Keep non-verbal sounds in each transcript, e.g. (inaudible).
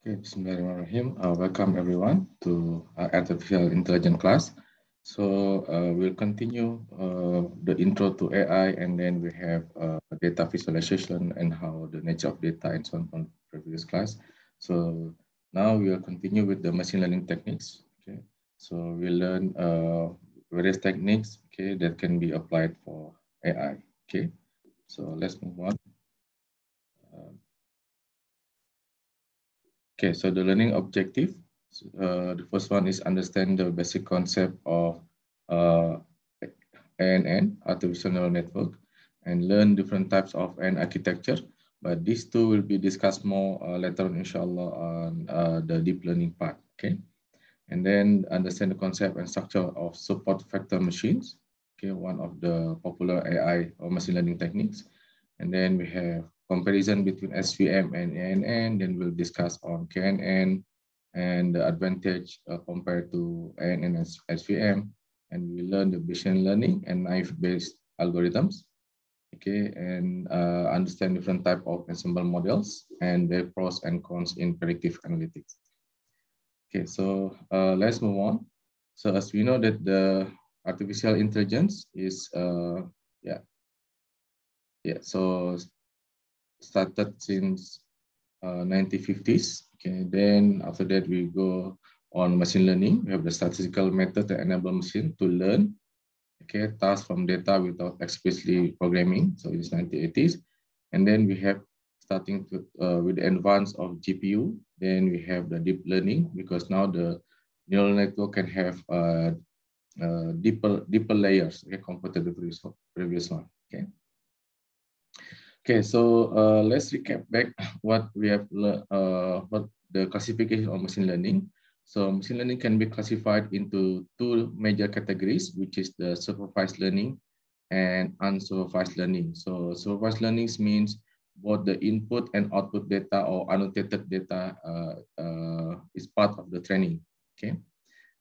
Okay, Bismillahirrahmanirrahim. Uh, welcome everyone to uh, artificial intelligence class. So uh, we'll continue uh, the intro to AI and then we have uh, data visualization and how the nature of data and so on from previous class. So now we will continue with the machine learning techniques. Okay, so we learn uh, various techniques okay, that can be applied for AI. Okay, so let's move on. Okay, so the learning objective, uh, the first one is understand the basic concept of uh, ANN, artificial neural network, and learn different types of N architecture. But these two will be discussed more uh, later on, inshallah, on uh, the deep learning part, okay? And then understand the concept and structure of support vector machines, okay, one of the popular AI or machine learning techniques. And then we have comparison between SVM and ANN, then we'll discuss on KNN and the advantage uh, compared to ANN and SVM, and we learn the machine learning and naive-based algorithms, okay, and uh, understand different type of ensemble models and their pros and cons in predictive analytics. Okay, so uh, let's move on. So as we know that the artificial intelligence is, uh yeah, yeah, so started since uh, 1950s. Okay, then after that we go on machine learning. We have the statistical method that enable machine to learn. Okay, tasks from data without explicitly programming. So it's 1980s, and then we have starting to, uh, with the advance of GPU. Then we have the deep learning because now the neural network can have uh, uh, deeper deeper layers okay, compared to the previous, previous one. Okay. Okay, so uh, let's recap back (laughs) what we have uh, what the classification of machine learning. So machine learning can be classified into two major categories, which is the supervised learning and unsupervised learning. So supervised learning means both the input and output data or annotated data uh, uh, is part of the training, okay?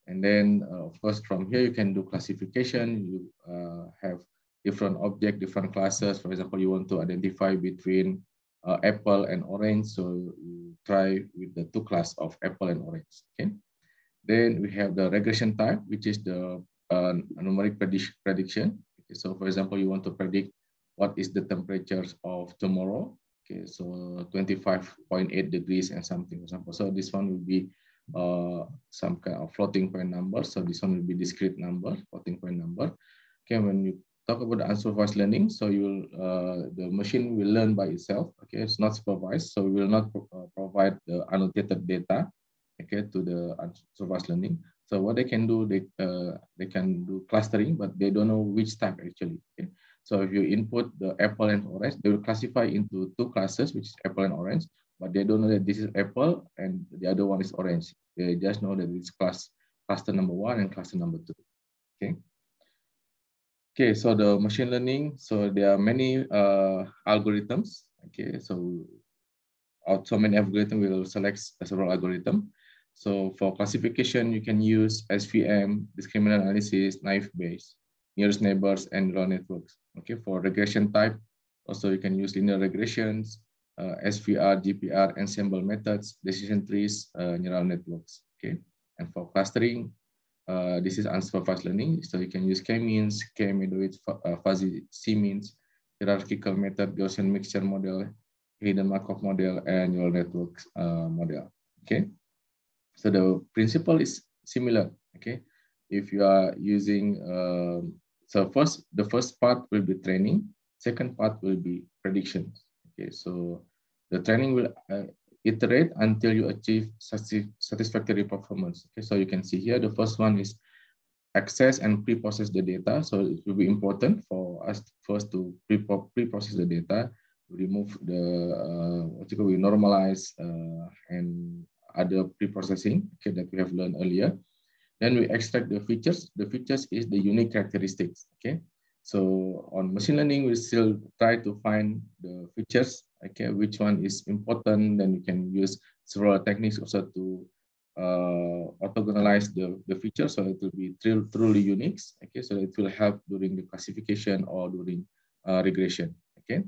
And then, uh, of course, from here, you can do classification. You uh, have different object, different classes. For example, you want to identify between uh, apple and orange. So you try with the two class of apple and orange, okay? Then we have the regression type, which is the uh, numeric predict prediction. Okay, so for example, you want to predict what is the temperature of tomorrow. Okay, so 25.8 degrees and something, for example. So this one will be uh, some kind of floating point number. So this one will be discrete number, floating point number. Okay, when you talk about the unsupervised learning. So you uh, the machine will learn by itself. Okay, it's not supervised, so we will not pro uh, provide the annotated data. Okay, to the unsupervised learning. So what they can do, they uh, they can do clustering, but they don't know which type actually. Okay, so if you input the apple and orange, they will classify into two classes, which is apple and orange. But they don't know that this is apple and the other one is orange. They just know that it's class cluster number one and cluster number two. Okay. Okay, so the machine learning, so there are many uh, algorithms. Okay, so out uh, so many algorithm will select several algorithm. So for classification, you can use SVM, discriminant analysis, knife base, nearest neighbors, and neural networks. Okay, for regression type, also you can use linear regressions, uh, SVR, GPR, ensemble methods, decision trees, uh, neural networks. Okay, and for clustering, uh, this is unsupervised learning, so you can use k-means, k means uh, fuzzy c-means, hierarchical method, Gaussian mixture model, hidden Markov model, and neural networks uh, model. Okay, so the principle is similar. Okay, if you are using um, so first the first part will be training, second part will be predictions. Okay, so the training will uh, iterate until you achieve satisfactory performance. Okay, so you can see here, the first one is access and pre-process the data. So it will be important for us first to pre-process the data, remove the, uh, what you call, we normalize uh, and other pre-processing okay, that we have learned earlier. Then we extract the features. The features is the unique characteristics, okay? So on machine learning, we still try to find the features, okay, which one is important. Then you can use several techniques also to uh, orthogonalize the, the feature. So it will be tr truly unique, okay? So it will help during the classification or during uh, regression, okay?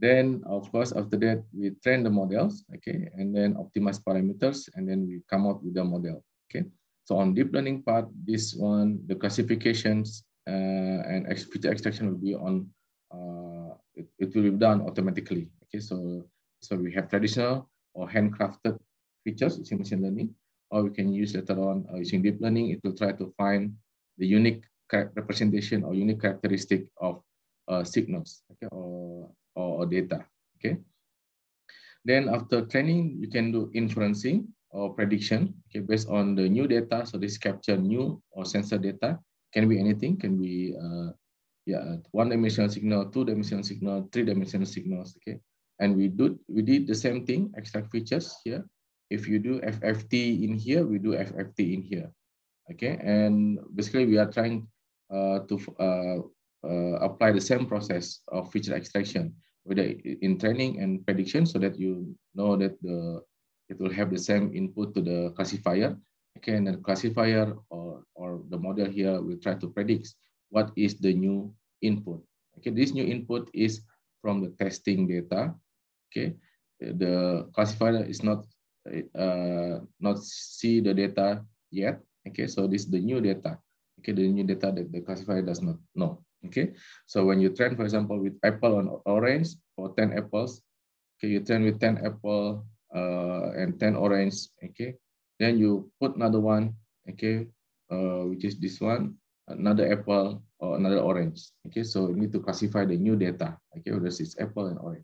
Then, of course, after that, we train the models, okay? And then optimize parameters, and then we come up with the model, okay? So on deep learning part, this one, the classifications uh, and feature extraction will be on, uh, it, it will be done automatically. Okay, so, so we have traditional or handcrafted features using machine learning, or we can use later on uh, using deep learning, it will try to find the unique representation or unique characteristic of uh, signals okay, or, or, data. Okay. Then after training, you can do inferencing or prediction okay, based on the new data. So this capture new or sensor data can be anything, can be uh, yeah, one-dimensional signal, two-dimensional signal, three-dimensional signals. Okay, and we do we did the same thing, extract features here. If you do FFT in here, we do FFT in here. Okay, and basically we are trying uh, to uh, uh, apply the same process of feature extraction, whether in training and prediction, so that you know that the it will have the same input to the classifier again, the classifier or, or the model here will try to predict what is the new input. Okay, this new input is from the testing data. Okay, the classifier is not uh, not see the data yet. Okay, so this is the new data. Okay, the new data that the classifier does not know. Okay, so when you train, for example, with apple on orange or 10 apples, okay, you train with 10 apple uh, and 10 orange, okay, then you put another one, okay, uh, which is this one, another apple or another orange. Okay, so you need to classify the new data. Okay, whether it's apple and orange.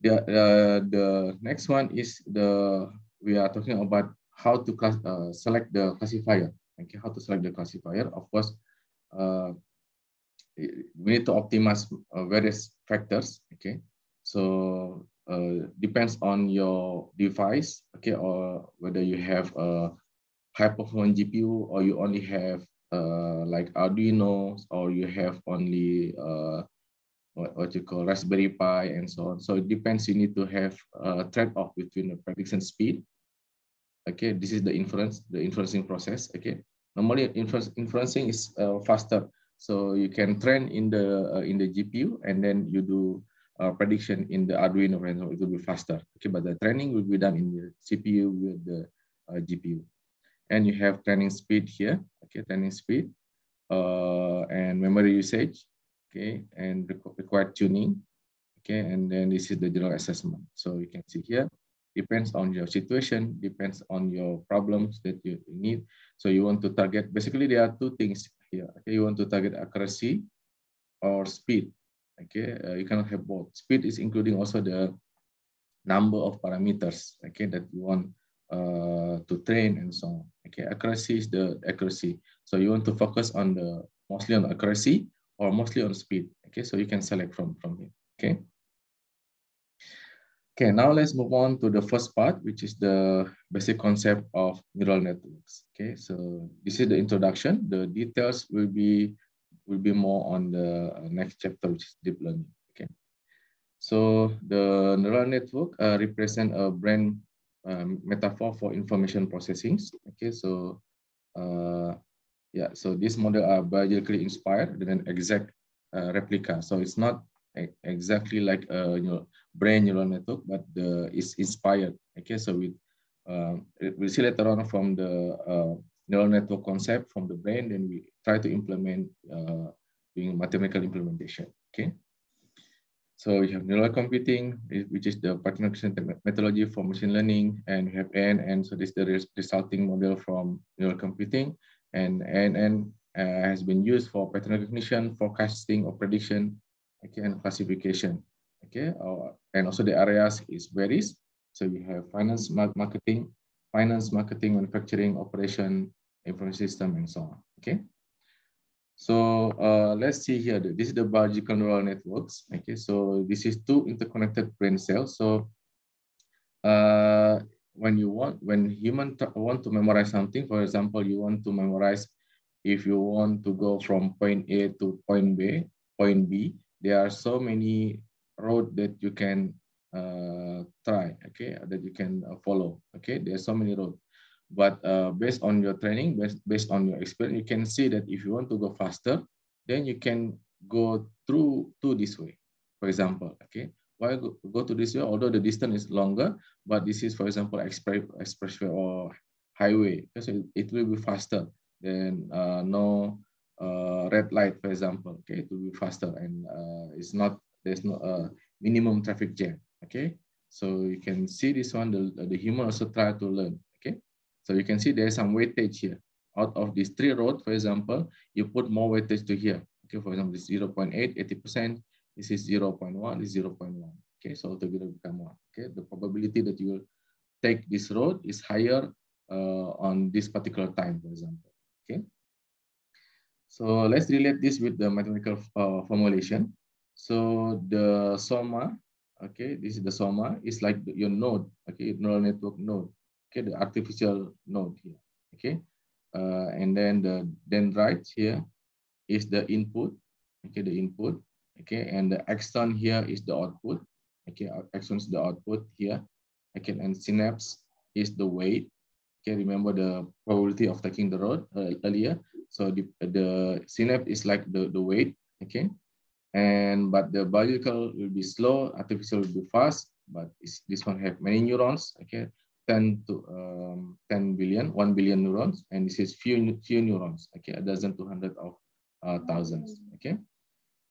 The, uh, the next one is the, we are talking about how to class, uh, select the classifier. Okay, how to select the classifier. Of course, uh, we need to optimize uh, various factors. Okay, so uh, depends on your device, okay, or whether you have a high performance GPU or you only have uh, like Arduino or you have only uh, what, what you call Raspberry Pi and so on. So it depends, you need to have a trade-off between the prediction speed. Okay, this is the inference, the inferencing process, okay. Normally inference, inferencing is uh, faster. So you can train in the, uh, in the GPU and then you do uh, prediction in the Arduino example, it will be faster. Okay, but the training will be done in the CPU with the uh, GPU. And you have training speed here, okay, training speed uh, and memory usage, okay, and requ required tuning, okay, and then this is the general assessment. So you can see here, depends on your situation, depends on your problems that you need. So you want to target, basically there are two things here. Okay, you want to target accuracy or speed, okay uh, you cannot have both speed is including also the number of parameters okay that you want uh, to train and so on okay accuracy is the accuracy so you want to focus on the mostly on accuracy or mostly on speed okay so you can select from from here okay okay now let's move on to the first part which is the basic concept of neural networks okay so this is the introduction the details will be will be more on the uh, next chapter, which is deep learning. Okay. So the neural network uh, represent a brain um, metaphor for information processing. Okay, so uh, yeah, so this model are biologically inspired with an exact uh, replica. So it's not exactly like a you know, brain neural network, but the, it's inspired. Okay, so we, uh, we'll see later on from the uh, neural network concept from the brain, then we try to implement uh, doing mathematical implementation, okay? So we have neural computing, which is the recognition methodology for machine learning, and we have N, and so this is the resulting model from neural computing, and N, N uh, has been used for pattern recognition, forecasting, or prediction, okay, and classification, okay? Or, and also the areas is varies. So we have finance, marketing, finance, marketing, manufacturing, operation, information system, and so on. Okay. So uh, let's see here. This is the biological neural networks. Okay. So this is two interconnected brain cells. So uh, when you want, when human want to memorize something, for example, you want to memorize if you want to go from point A to point B, point B, there are so many road that you can uh, try, okay, that you can uh, follow, okay? there are so many roads. But uh, based on your training, based, based on your experience, you can see that if you want to go faster, then you can go through to this way, for example, okay? Why go, go to this way? Although the distance is longer, but this is, for example, express, expressway or highway. because it, it will be faster than uh, no uh, red light, for example, okay? It will be faster and uh, it's not, there's no uh, minimum traffic jam, okay? So you can see this one, the, the human also try to learn so you can see there's some weightage here. Out of these three roads, for example, you put more weightage to here. Okay, for example, this 0 0.8, 80%, this is 0 0.1, this 0 0.1. Okay, so together become one. Okay, the probability that you will take this road is higher uh, on this particular time, for example. Okay. So let's relate this with the mathematical uh, formulation. So the soma, okay, this is the soma, is like your node, okay, neural network node okay, the artificial node here, okay? Uh, and then the dendrites here is the input, okay, the input, okay? And the axon here is the output, okay? Uh, axon is the output here, okay? And synapse is the weight, okay? Remember the probability of taking the road uh, earlier. So the, the synapse is like the, the weight, okay? and but the biological will be slow artificial will be fast but this one have many neurons okay 10 to um, 10 billion 1 billion neurons and this is few few neurons okay a dozen to hundred of uh, thousands mm. okay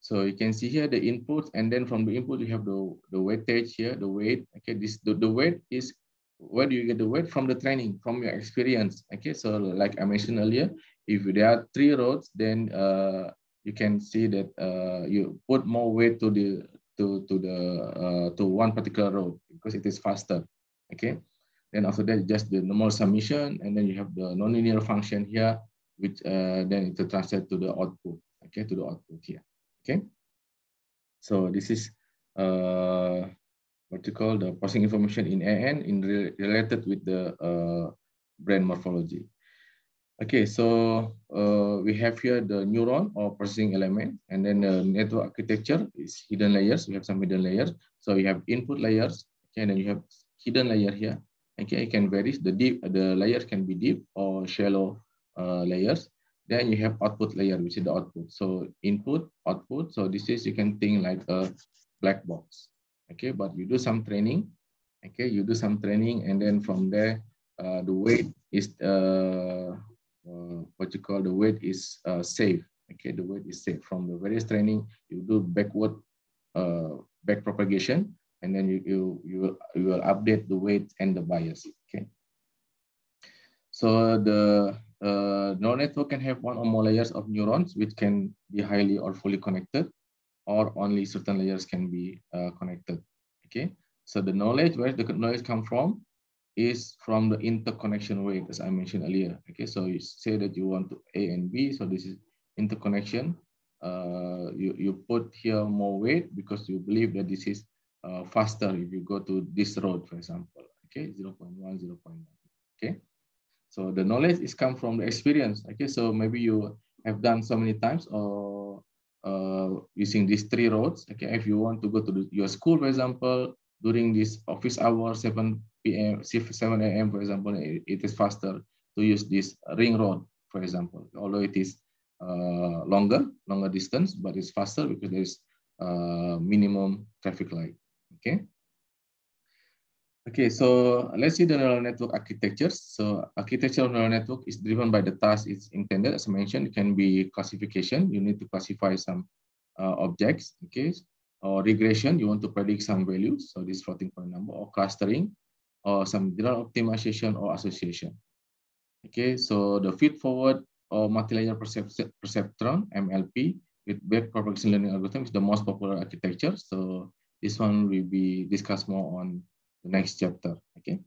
so you can see here the input and then from the input you have the the weightage here the weight okay this the, the weight is where do you get the weight from the training from your experience okay so like i mentioned earlier if there are three roads then uh, you can see that uh, you put more weight to the to to the uh, to one particular road because it is faster okay then after that, just the normal summation, and then you have the nonlinear function here, which uh, then it translates to the output, okay, to the output here, okay? So this is uh, what you call the processing information in AN in re related with the uh, brain morphology. Okay, so uh, we have here the neuron or processing element, and then the network architecture is hidden layers. We have some hidden layers. So you have input layers, okay, and then you have hidden layer here okay, it can vary. The deep, the layers can be deep or shallow uh, layers. Then you have output layer, which is the output. So input, output. So this is, you can think like a black box, okay? But you do some training, okay? You do some training and then from there, uh, the weight is, uh, uh what you call the weight is uh, safe, okay? The weight is safe. From the various training, you do backward, uh, back propagation and then you, you, you, will, you will update the weight and the bias, okay? So the uh, neural network can have one or more layers of neurons, which can be highly or fully connected, or only certain layers can be uh, connected, okay? So the knowledge, where the knowledge come from, is from the interconnection weight, as I mentioned earlier, okay? So you say that you want to A and B, so this is interconnection. Uh, you, you put here more weight because you believe that this is uh, faster if you go to this road, for example, okay, 0.1, 0 0.1, okay? So the knowledge is come from the experience, okay? So maybe you have done so many times or uh, using these three roads, okay? If you want to go to the, your school, for example, during this office hour, 7 p.m., 7 a.m., for example, it, it is faster to use this ring road, for example, although it is uh, longer, longer distance, but it's faster because there is uh, minimum traffic light. Okay. Okay, so let's see the neural network architectures. So architecture of neural network is driven by the task it's intended. As I mentioned, it can be classification. You need to classify some uh, objects, okay? Or regression, you want to predict some values. So this floating point number or clustering or some general optimization or association. Okay, so the feed-forward or multi-layer perceptron, MLP, with propagation learning algorithm is the most popular architecture. So this one will be discussed more on the next chapter. Okay.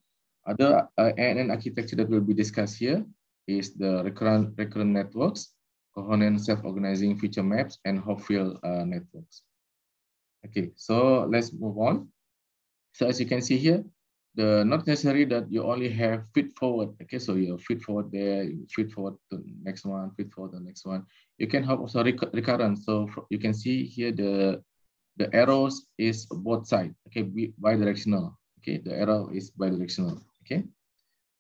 Other uh, NN architecture that will be discussed here is the recurrent, recurrent networks, coherent self-organizing feature maps, and Hopfield uh, networks. Okay, so let's move on. So as you can see here, the not necessary that you only have feed forward. Okay, so you feed forward there, feed forward to next one, feed forward the next one. You can have also rec recurrent. So you can see here the the arrows is both side okay bi-directional. okay the arrow is bi-directional. okay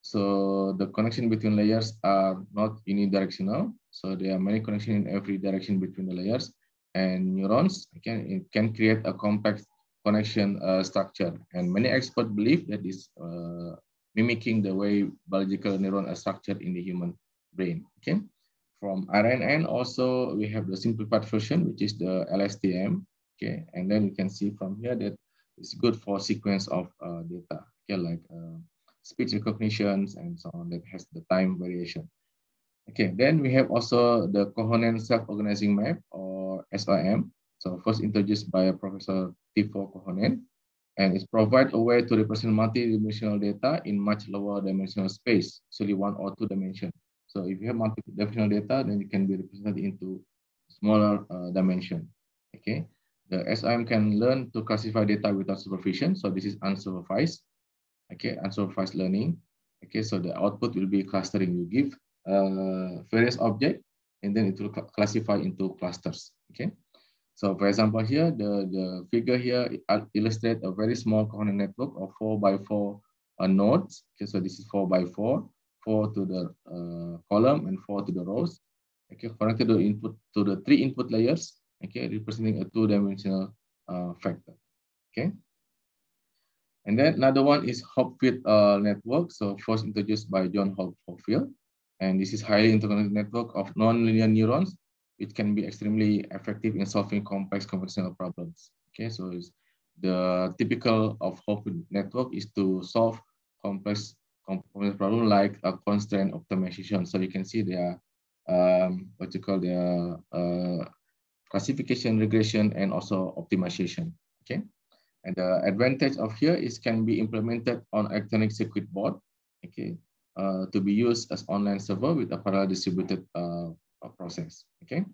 so the connection between layers are not unidirectional so there are many connection in every direction between the layers and neurons can it can create a complex connection uh, structure and many experts believe that is uh, mimicking the way biological neuron are structured in the human brain okay from RNN also we have the simplified version which is the LSTM okay and then you can see from here that it's good for sequence of uh, data okay like uh, speech recognitions and so on that has the time variation okay then we have also the coherent self-organizing map or SOM so first introduced by Professor T. For Kohonen and it provides a way to represent multi-dimensional data in much lower dimensional space, usually one or two dimension. So if you have multi-dimensional data, then it can be represented into smaller uh, dimension. Okay, the SIM can learn to classify data without supervision. So this is unsupervised, okay, unsupervised learning. Okay, so the output will be clustering. You give uh, various object, and then it will cl classify into clusters, okay? So for example here, the, the figure here illustrate a very small coherent network of four by four uh, nodes. Okay, so this is four by four, four to the uh, column and four to the rows. Okay, connected to input to the three input layers okay, representing a two-dimensional uh, factor, okay? And then another one is Hopfield uh, network, so first introduced by John Hopfield. And this is highly interconnected network of nonlinear neurons, which can be extremely effective in solving complex computational problems. Okay, so the typical of Hopfield network is to solve complex complex problem like a constraint optimization. So you can see there are um, what you call the uh, classification, regression, and also optimization. Okay, and the advantage of here is can be implemented on electronic circuit board. Okay, uh, to be used as online server with a parallel distributed uh, process. Okay.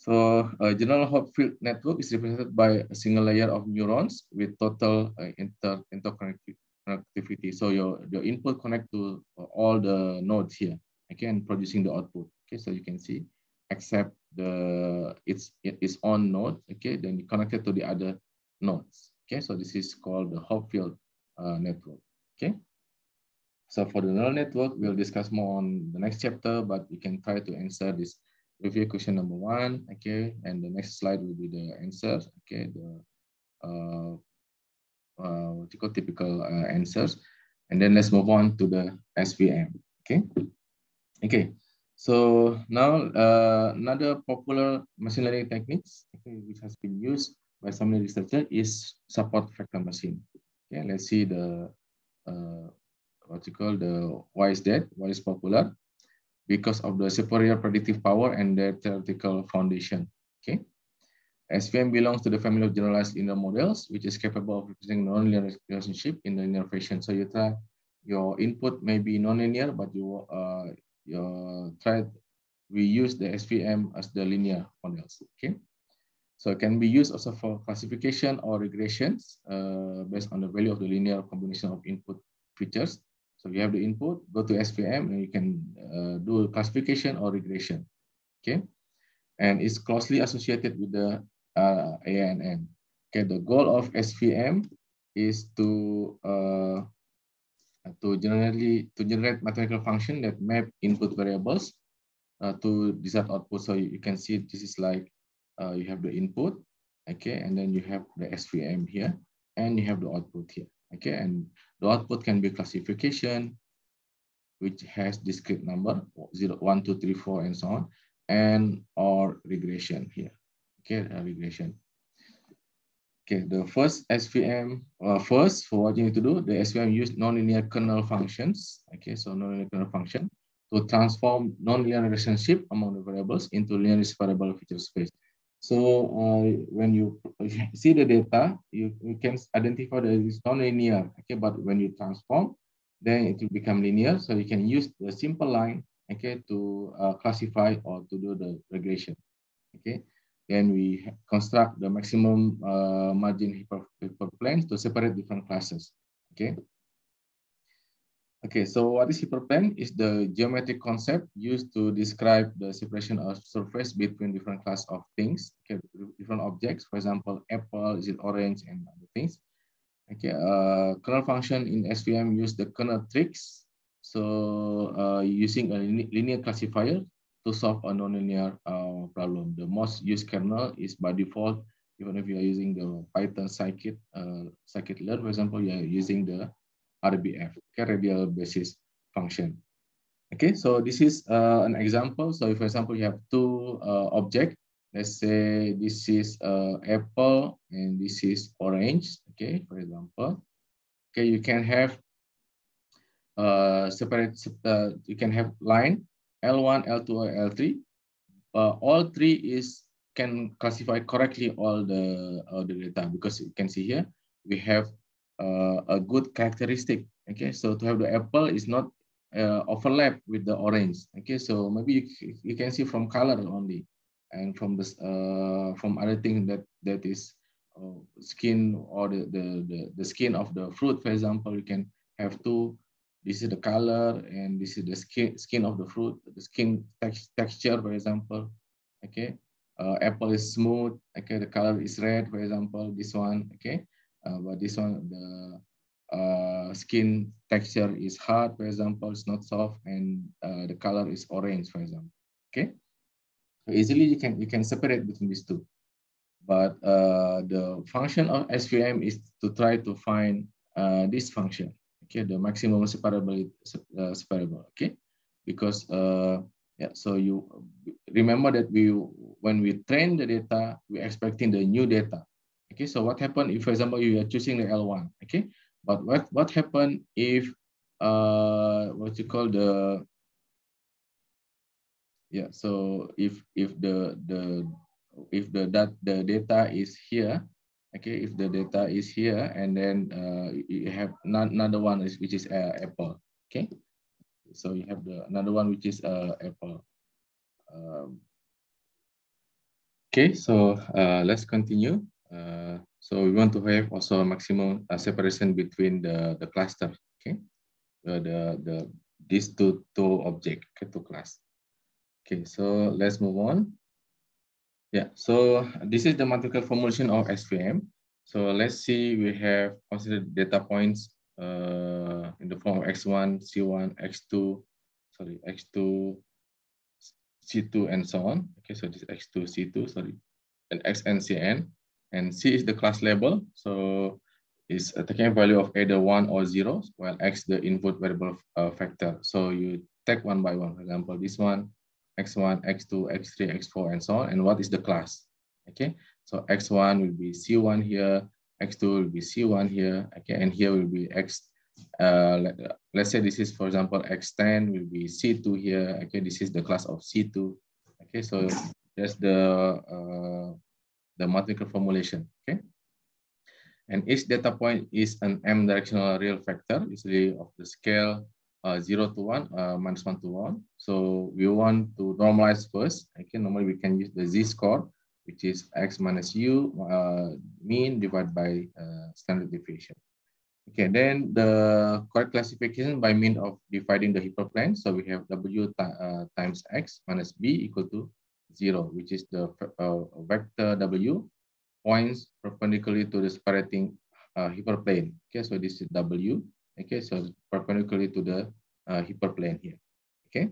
So uh, general Hopfield field network is represented by a single layer of neurons with total uh, inter interconnectivity. So your, your input connect to all the nodes here, okay, and producing the output. Okay, so you can see accept the its its own node, okay, then you connect it to the other nodes. Okay, so this is called the Hopfield uh, network. Okay. So for the neural network, we'll discuss more on the next chapter, but you can try to answer this review question number one. Okay, and the next slide will be the answers. Okay, the uh, uh, what you call typical uh, answers, and then let's move on to the SVM. Okay. Okay. So now uh, another popular machine learning techniques which has been used by some researchers is support vector machine. Okay, let's see the uh, what you call the why is that? Why is popular? Because of the superior predictive power and their theoretical foundation. Okay. SVM belongs to the family of generalized linear models, which is capable of representing nonlinear relationship in the linear fashion. So you try your input may be nonlinear, but you uh, we use the SVM as the linear models, okay? So it can be used also for classification or regressions uh, based on the value of the linear combination of input features. So you have the input, go to SVM, and you can uh, do classification or regression, okay? And it's closely associated with the uh, ANN. Okay, the goal of SVM is to uh, to generally to generate mathematical function that map input variables uh, to desired output. So you, you, can see this is like uh, you have the input, okay, and then you have the SVM here, and you have the output here, okay, and the output can be classification, which has discrete number zero, one, two, three, four, and so on, and or regression here, okay, uh, regression. Okay, the first SVM, uh, first for what you need to do, the SVM use nonlinear kernel functions. Okay, so nonlinear kernel function to transform nonlinear relationship among the variables into linear separable feature space. So uh, when you see the data, you, you can identify that it's nonlinear. Okay, but when you transform, then it will become linear. So you can use the simple line, okay, to uh, classify or to do the regression. Okay, then we construct the maximum uh, margin hyper, to separate different classes, okay? Okay, so what is hyperplane? Is the geometric concept used to describe the separation of surface between different class of things, okay, different objects. For example, apple, is it orange, and other things. Okay, uh, kernel function in SVM use the kernel tricks. So uh, using a linear classifier to solve a nonlinear uh, problem. The most used kernel is by default, even if you are using the Python scikit, uh, scikit-learn, for example, you are using the RBF, radial basis function. Okay, so this is uh, an example. So if, for example, you have two uh, objects, let's say this is uh, apple and this is orange, okay, for example. Okay, you can have uh, separate, uh, you can have line L1, L2, or L3. Uh, all three is can classify correctly all the, all the data because you can see here, we have uh, a good characteristic. Okay, so to have the apple is not uh, overlap with the orange. Okay, so maybe you, you can see from color only and from this uh, from other thing that that is uh, skin or the, the, the the skin of the fruit for example you can have two this is the color and this is the skin skin of the fruit the skin tex texture for example okay uh, apple is smooth okay the color is red for example this one okay uh, but this one the uh, skin texture is hard for example it's not soft and uh, the color is orange for example okay so easily you can you can separate between these two but uh, the function of SVM is to try to find uh, this function okay, the maximum separable, uh, separable, okay? Because, uh, yeah, so you remember that we, when we train the data, we're expecting the new data, okay? So what happened if, for example, you are choosing the L1, okay? But what, what happened if, uh, what you call the, yeah, so if, if the, the, if the, that, the data is here, okay if the data is here and then uh, you have another one is, which is uh, apple okay so you have the another one which is uh, apple um, okay so uh, let's continue uh, so we want to have also maximum uh, separation between the the cluster okay the the, the these two two object okay, two class okay so let's move on yeah, so this is the mathematical formulation of SVM. So let's see, we have considered data points uh, in the form of X1, C1, X2, sorry, X2, C2, and so on. Okay, so this X2, C2, sorry, and X and Cn. And C is the class label. So is taking a value of either one or zero, while X the input variable uh, factor. So you take one by one, for example, this one, x1, x2, x3, x4, and so on, and what is the class, okay? So x1 will be C1 here, x2 will be C1 here, okay? And here will be x, uh, let, let's say this is, for example, x10 will be C2 here, okay? This is the class of C2, okay? So that's the, uh, the mathematical formulation, okay? And each data point is an m-directional real factor, usually of the scale uh, 0 to 1, uh, minus 1 to 1. So we want to normalize first. Okay, normally we can use the z-score, which is x minus u uh, mean divided by standard deviation. Okay, then the correct classification by means of dividing the hyperplane. So we have w uh, times x minus b equal to 0, which is the uh, vector w points perpendicularly to the separating uh, hyperplane. Okay, so this is w. Okay, so perpendicularly to the uh, hyperplane here. Okay,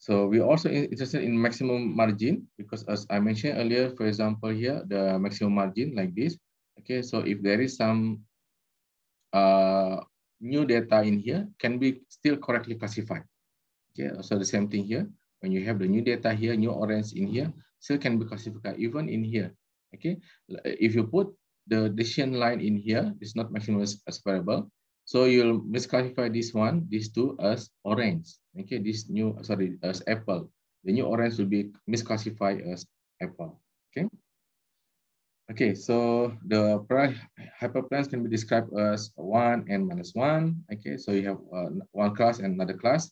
so we're also interested in maximum margin because as I mentioned earlier, for example, here, the maximum margin like this. Okay, so if there is some uh, new data in here, can be still correctly classified. Okay, so the same thing here. When you have the new data here, new orange in here, still can be classified even in here. Okay, if you put the decision line in here, it's not maximum as variable. So you'll misclassify this one, these two as orange. Okay, this new, sorry, as apple. The new orange will be misclassified as apple. Okay. Okay, so the hyperplanes can be described as one and minus one. Okay, so you have uh, one class and another class.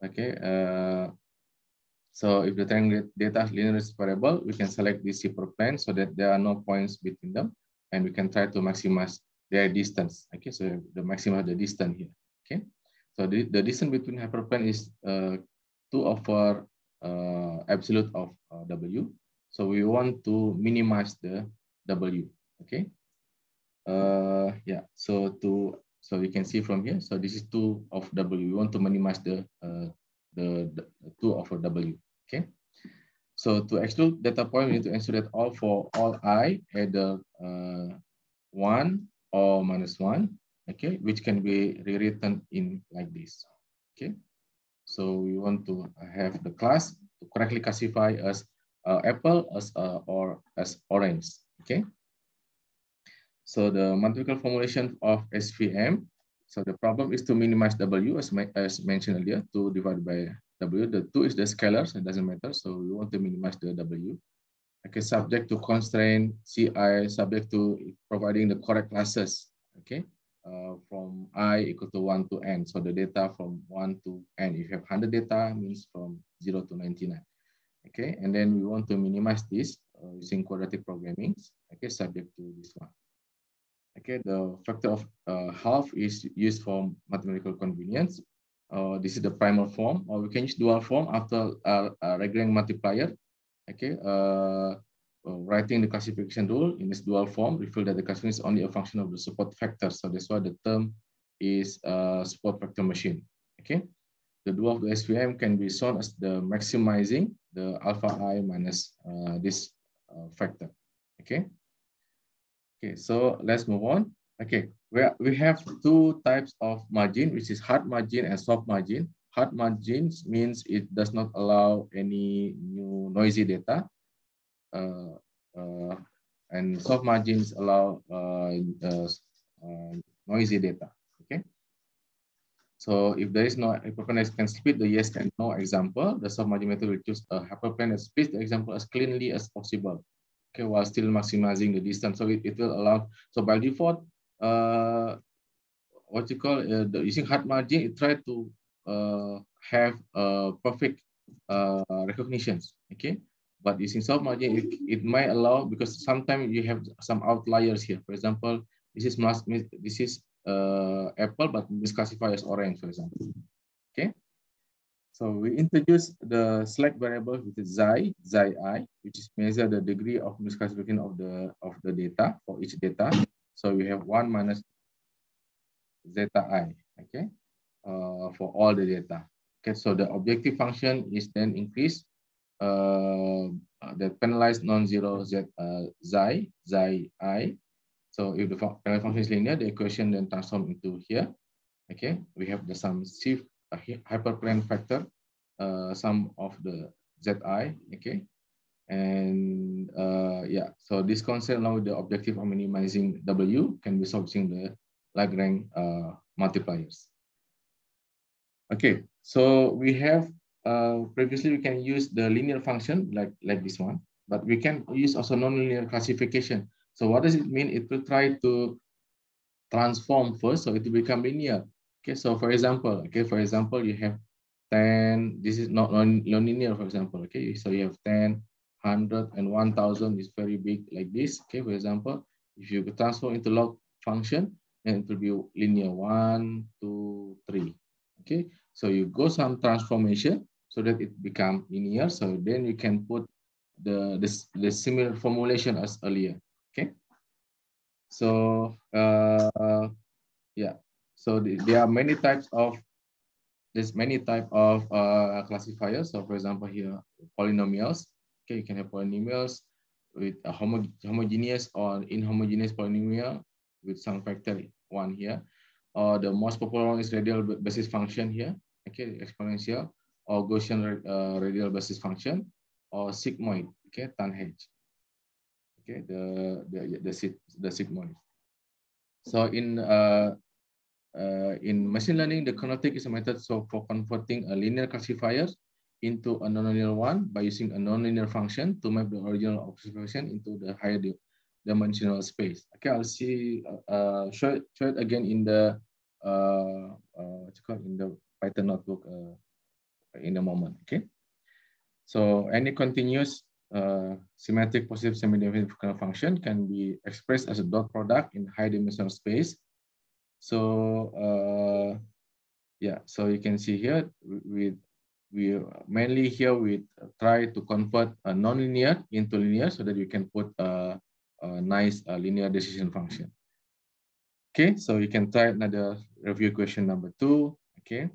Okay, uh, so if the triangle data is linearly separable, we can select these hyperplanes so that there are no points between them, and we can try to maximize their distance. Okay, so uh, the maximum the distance here. Okay, so the, the distance between hyperplane is uh, 2 over uh, absolute of uh, W. So we want to minimize the W. Okay. Uh, yeah. So to so we can see from here. So this is two of W. We want to minimize the uh, the, the two over W. Okay. So to exclude data point, we need to ensure that all for all i at the uh, one or minus 1, okay, which can be rewritten in like this, okay? So we want to have the class to correctly classify as uh, apple as uh, or as orange, okay? So the mathematical formulation of SVM, so the problem is to minimize W as, as mentioned earlier, to divided by W. The two is the scalar, so it doesn't matter. So we want to minimize the W okay, subject to constraint, CI subject to providing the correct classes, okay, uh, from I equal to 1 to N. So the data from 1 to N, if you have 100 data, means from 0 to 99. Okay, and then we want to minimize this uh, using quadratic programming, okay, subject to this one. Okay, the factor of uh, half is used for mathematical convenience. Uh, this is the primal form, or we can use dual form after a uh, uh regular multiplier okay, uh, writing the classification rule in its dual form feel that the classification is only a function of the support factor. So that's why the term is support factor machine, okay? The dual of the SVM can be shown as the maximizing the alpha i minus uh, this uh, factor, okay? Okay, so let's move on. Okay, where we have two types of margin, which is hard margin and soft margin hard margins means it does not allow any new noisy data. Uh, uh, and soft margins allow uh, uh, uh, noisy data, okay? So if there is no hyperplane that can split the yes and no example, the soft margin method will choose a hyperplane that splits the example as cleanly as possible, okay, while still maximizing the distance. So it, it will allow, so by default, what you call uh, the, using hard margin, it try to uh, have uh, perfect uh, recognitions, okay? But using soft margin it, it might allow, because sometimes you have some outliers here. For example, this is, mask. this is apple, but misclassified as orange, for example, okay? So we introduce the slack variable with xi, xi i, which is measure the degree of misclassification of the of the data for each data. So we have one minus zeta i. Okay uh, for all the data. Okay, so the objective function is then increased. Uh, uh, the penalized non-zero z uh, xi xi i. So if the penalized function is linear, the equation then transform into here. Okay, we have the some shift uh, hyperplane factor, uh, sum of the zi. Okay, and uh, yeah, so this concern now the objective of minimizing w can be solved the Lagrange uh, multipliers. Okay, so we have uh, previously we can use the linear function like, like this one, but we can use also nonlinear classification. So what does it mean? It will try to transform first, so it will become linear. Okay, so for example, okay, for example, you have 10, this is not nonlinear, for example, okay, so you have 10, 100, and 1000 is very big like this, okay, for example, if you transform into log function, then it will be linear, one, two, three, okay so you go some transformation so that it become linear so then you can put the this the similar formulation as earlier okay so uh yeah so the, there are many types of there's many type of uh, classifiers. So for example, here polynomials. Okay, you can have polynomials with a homo homogeneous or inhomogeneous polynomial with some factor one here or uh, the most popular one is radial basis function here, okay, exponential, or Gaussian uh, radial basis function, or sigmoid, okay, Tanh. Okay, the the the, the sigmoid. So in uh, uh, in machine learning, the trick is a method so for converting a linear classifier into a nonlinear one by using a nonlinear function to map the original observation into the higher dimensional space. Okay, I'll see, uh, uh, show, it, show it again in the, uh, uh, what's called in the Python notebook uh, in a moment, okay? So any continuous uh, symmetric positive semi function can be expressed as a dot product in high dimensional space. So uh, yeah, so you can see here with we mainly here we try to convert a nonlinear into linear so that you can put a uh, nice uh, linear decision function. Okay, so you can try another review question number two. Okay,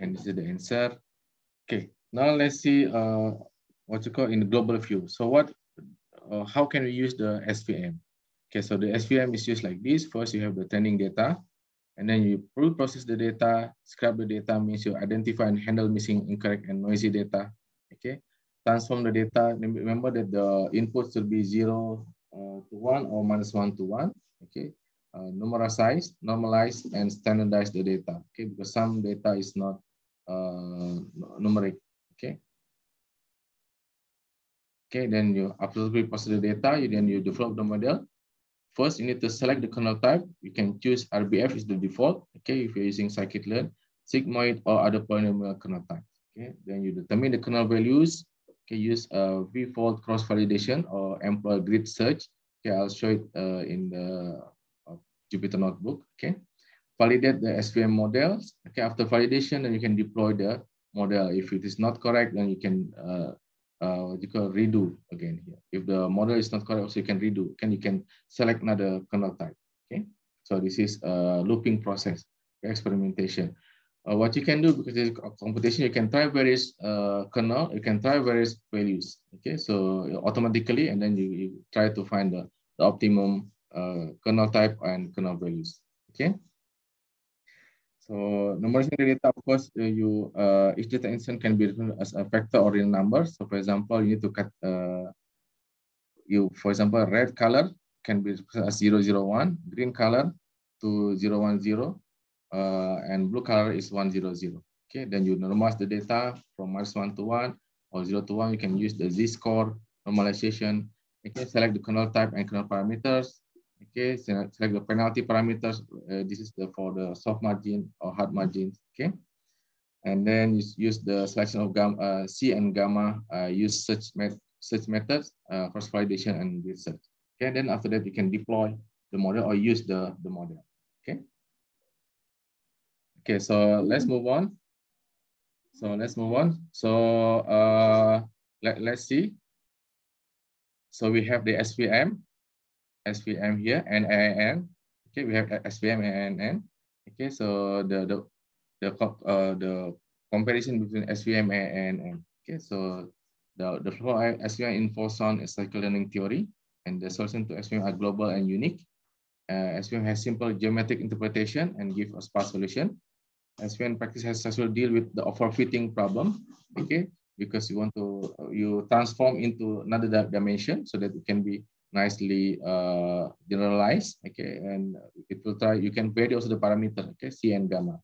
and this is the answer. Okay, now let's see uh, what you call in the global view. So what, uh, how can we use the SVM? Okay, so the SVM is used like this. First, you have the training data, and then you pre-process the data. Scrub the data means you identify and handle missing, incorrect, and noisy data. Okay, transform the data. Remember that the inputs will be zero, uh, to 1 or minus 1 to 1, okay? Uh, normalize, normalize, and standardize the data, okay? Because some data is not uh, numeric, okay? Okay, then you absolutely process the data, you then you develop the model. First, you need to select the kernel type. You can choose RBF is the default, okay? If you're using scikit-learn, sigmoid or other polynomial kernel type, okay? Then you determine the kernel values, can use a V-fold cross-validation or employ grid search. Okay, I'll show it uh, in the uh, Jupyter Notebook. Okay, validate the SVM models. Okay, after validation, then you can deploy the model. If it is not correct, then you can uh, uh, you can redo again here. If the model is not correct, so you can redo. Can you can select another kernel type. Okay, so this is a looping process experimentation uh, what you can do because it's a computation, you can try various uh, kernel, you can try various values. Okay, so automatically, and then you, you try to find the, the optimum uh, kernel type and kernel values. Okay. So numerical data, of course, uh, you uh, each data instance can be written as a vector or real number. So for example, you need to cut uh, you for example red color can be as 001, green color to 010, uh, and blue color is 100. Okay, then you normalize the data from minus 1 to 1 or 0 to 1. You can use the z-score normalization. Okay, select the kernel type and kernel parameters. Okay, select the penalty parameters. Uh, this is the, for the soft margin or hard margin. Okay, and then you use the selection of gamma, uh, C and gamma. Uh, use search, met search methods, cross uh, validation, and research. Okay, then after that, you can deploy the model or use the, the model. Okay. Okay, so let's mm. move on. So let's move on. So uh, let, let's see. So we have the SVM, SVM here, and AN. Okay, we have SVM and AN. Okay, so the the the uh, the comparison between SVM and AN. Okay, so the the flow SVM involves on cycle learning theory, and the solution to SVM are global and unique. Uh, SVM has simple geometric interpretation and give a sparse solution. SVN practice has also deal with the overfitting problem, okay? Because you want to, you transform into another dimension so that it can be nicely uh, generalized, okay? And it will try, you can vary also the parameter, okay? C and gamma.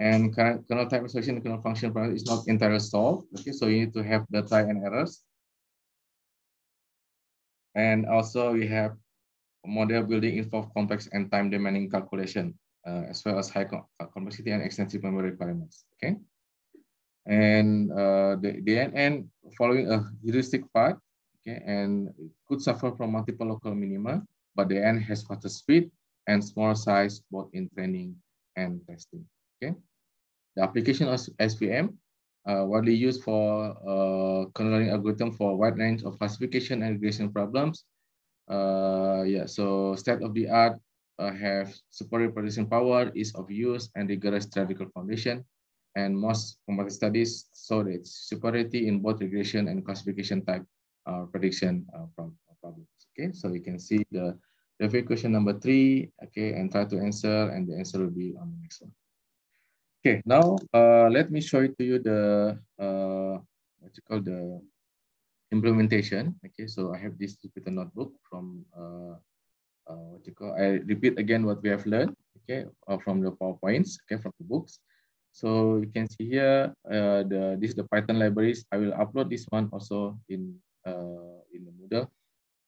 And kernel type instruction, kernel function is not entirely solved, okay? So you need to have the try and errors. And also we have model building involved, complex and time demanding calculation uh, as well as high uh, complexity and extensive memory requirements. Okay, and uh, the DNN following a heuristic path. Okay, and could suffer from multiple local minima, but the end has faster speed and smaller size both in training and testing. Okay, the application of SVM uh, widely used for uh, learning algorithm for a wide range of classification and regression problems. Uh, yeah, so state of the art uh, have superior prediction power, is of use, and rigorous theoretical foundation. And most comparative studies show its superiority in both regression and classification type uh, prediction uh, problems. Okay, so you can see the the question number three, okay, and try to answer, and the answer will be on the next one. Okay, now uh, let me show it to you the uh, what you call the implementation. Okay, so I have this Jupyter notebook from uh, uh, what you call, I repeat again what we have learned, okay, uh, from the PowerPoints, okay, from the books. So you can see here, uh, the, this is the Python libraries. I will upload this one also in, uh, in the Moodle.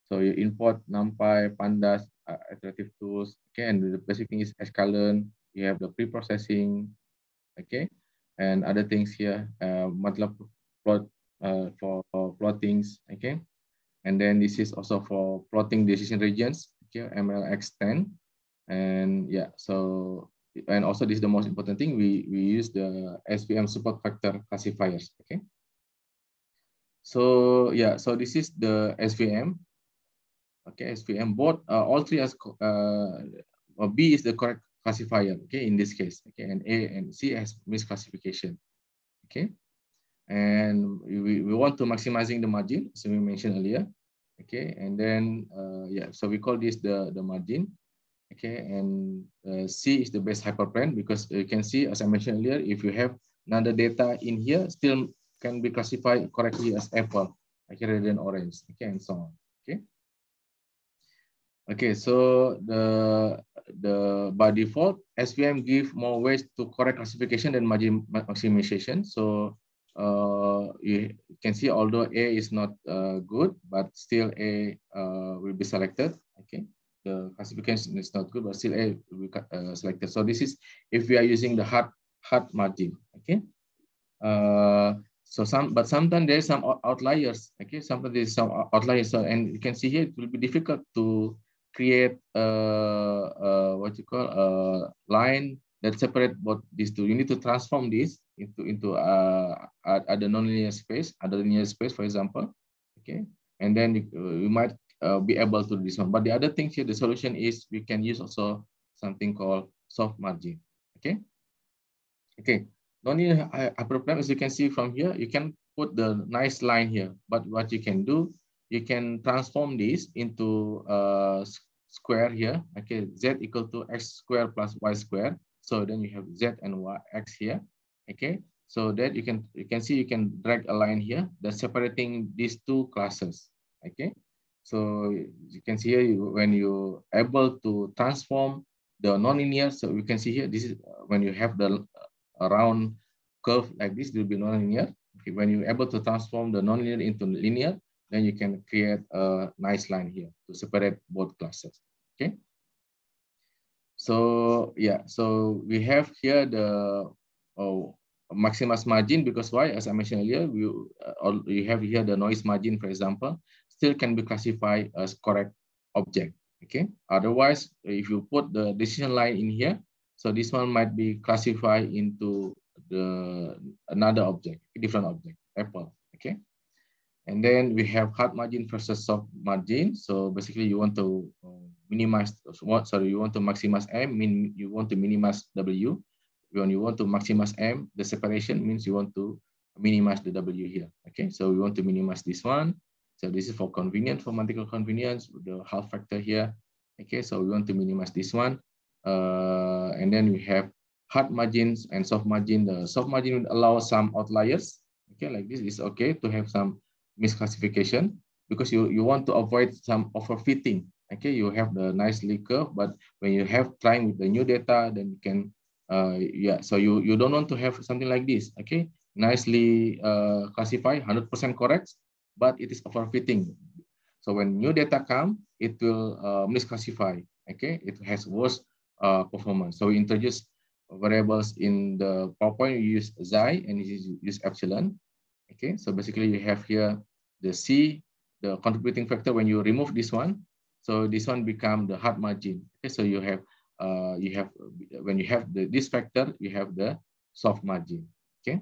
So you import NumPy, Pandas, uh, iterative tools, okay, and the basic thing is Sklearn. You have the pre-processing, okay, and other things here, uh, MATLAB plot uh, for, for plottings, okay. And then this is also for plotting decision regions, MLX10. And yeah, so, and also this is the most important thing, we, we use the SVM support vector classifiers, okay? So yeah, so this is the SVM. Okay, SVM both, uh, all three as, uh, B is the correct classifier, okay, in this case, okay, and A and C has misclassification, okay? And we, we want to maximizing the margin, as we mentioned earlier okay and then uh, yeah so we call this the the margin okay and uh, c is the best hyperplane because uh, you can see as i mentioned earlier if you have another data in here still can be classified correctly as apple okay rather than orange okay and so on okay okay so the the by default svm give more weight to correct classification than margin maximization so uh, you can see although A is not uh, good, but still A uh, will be selected. Okay, the classification is not good, but still A will be uh, selected. So this is if we are using the hard hard margin. Okay, uh, so some but sometimes there is some outliers. Okay, sometimes there is some outliers, so, and you can see here it will be difficult to create uh, what you call a line that separate both these two. You need to transform this into into uh, a nonlinear space, other linear space, for example. Okay, and then you, you might uh, be able to do this one. But the other thing here, the solution is we can use also something called soft margin. Okay, okay. Nonlinear uh, problem as you can see from here, you can put the nice line here. But what you can do, you can transform this into a uh, square here. Okay, z equal to x square plus y square so then you have Z and Y, X here, okay? So that you can, you can see you can drag a line here that's separating these two classes, okay? So you can see here you, when you able to transform the nonlinear, so you can see here, this is uh, when you have the uh, round curve like this, it will be nonlinear. Okay, when you're able to transform the nonlinear into linear, then you can create a nice line here to separate both classes, okay? So yeah, so we have here the oh, margin because why? As I mentioned earlier, we uh, we have here the noise margin, for example, still can be classified as correct object. Okay. Otherwise, if you put the decision line in here, so this one might be classified into the another object, different object, apple. Okay. And then we have hard margin versus soft margin. So basically you want to uh, minimize, sorry, you want to maximize M, mean you want to minimize W. When you want to maximize M, the separation means you want to minimize the W here. Okay, so we want to minimize this one. So this is for convenience, for mathematical convenience, the half factor here. Okay, so we want to minimize this one. Uh, and then we have hard margins and soft margin. The soft margin would allow some outliers. Okay, like this is okay to have some misclassification because you, you want to avoid some overfitting. Okay, you have the nicely curve, but when you have trying with the new data, then you can, uh, yeah, so you, you don't want to have something like this. Okay, nicely uh, classified, 100% correct, but it is overfitting. So when new data come, it will uh, misclassify. Okay, it has worse uh, performance. So we introduce variables in the PowerPoint, you use xi and you use epsilon. Okay, so basically you have here the C, the contributing factor when you remove this one. So this one become the hard margin. Okay, so you have uh, you have when you have the, this factor, you have the soft margin. Okay.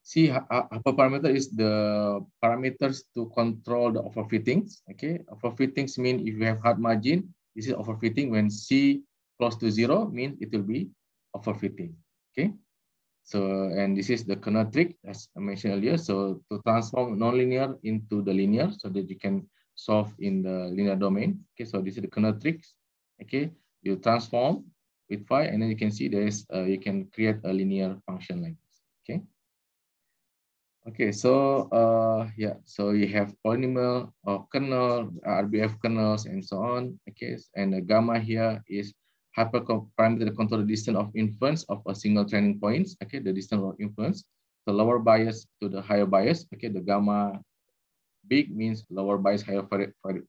See, C uh, uh, parameter is the parameters to control the overfittings. Okay, overfittings mean if you have hard margin, this is overfitting. When C close to zero means it will be overfitting. Okay. So, and this is the kernel trick as I mentioned earlier. So to transform nonlinear into the linear so that you can solve in the linear domain. Okay, so this is the kernel tricks. Okay, you transform with phi and then you can see there is, uh, you can create a linear function like this. Okay. Okay, so uh, yeah, so you have polynomial or kernel, RBF kernels and so on. Okay, and the gamma here is hyperparameter control the distance of influence of a single training points, okay, the distance of influence, the lower bias to the higher bias, okay, the gamma big means lower bias, higher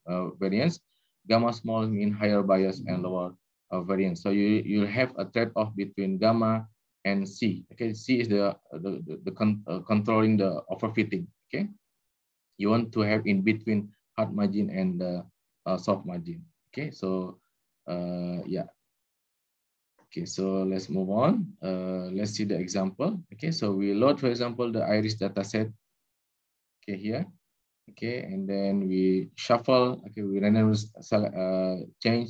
uh, variance, gamma small mean higher bias and lower uh, variance. So you, you have a trade-off between gamma and C, okay, C is the, the, the, the con uh, controlling the overfitting, okay. You want to have in between hard margin and the uh, uh, soft margin, okay, so uh, yeah, Okay, so let's move on. Uh, let's see the example. Okay, so we load, for example, the iris dataset. Okay, here. Okay, and then we shuffle. Okay, we randomly uh, change,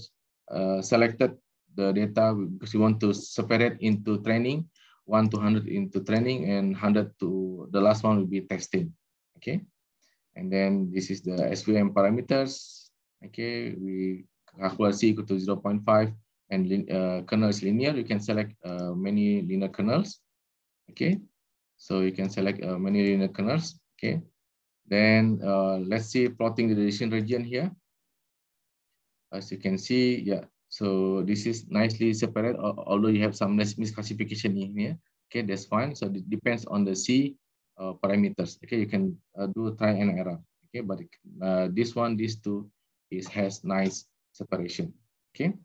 uh, selected the data because we want to separate into training, one to hundred into training, and hundred to the last one will be testing. Okay, and then this is the SVM parameters. Okay, we calculate c equal to zero point five and uh, is linear, you can select uh, many linear kernels. Okay, so you can select uh, many linear kernels. Okay, then uh, let's see plotting the decision region here. As you can see, yeah, so this is nicely separated, although you have some misclassification in here. Okay, that's fine. So it depends on the C uh, parameters. Okay, you can uh, do try and error. Okay, but this one, these two, is has nice separation. Okay.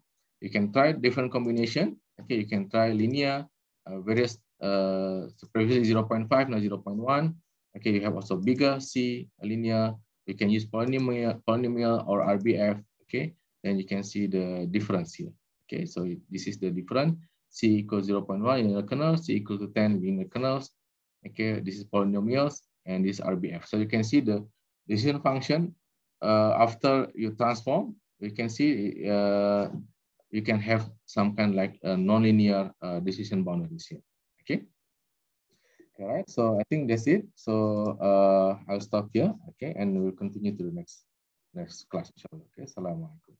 You can try different combination. Okay, you can try linear, uh, various, uh, previously 0 0.5, now 0 0.1. Okay, you have also bigger C, linear. You can use polynomial, polynomial or RBF. Okay, then you can see the difference here. Okay, so this is the difference. C equals 0 0.1 linear kernel, C equals to 10 linear kernels. Okay, this is polynomials and this RBF. So you can see the decision function uh, after you transform. You can see uh, you can have some kind of like a nonlinear uh, decision boundaries here. Okay. All right. So I think that's it. So uh, I'll stop here. Okay, and we'll continue to the next next class. Okay. Assalamualaikum.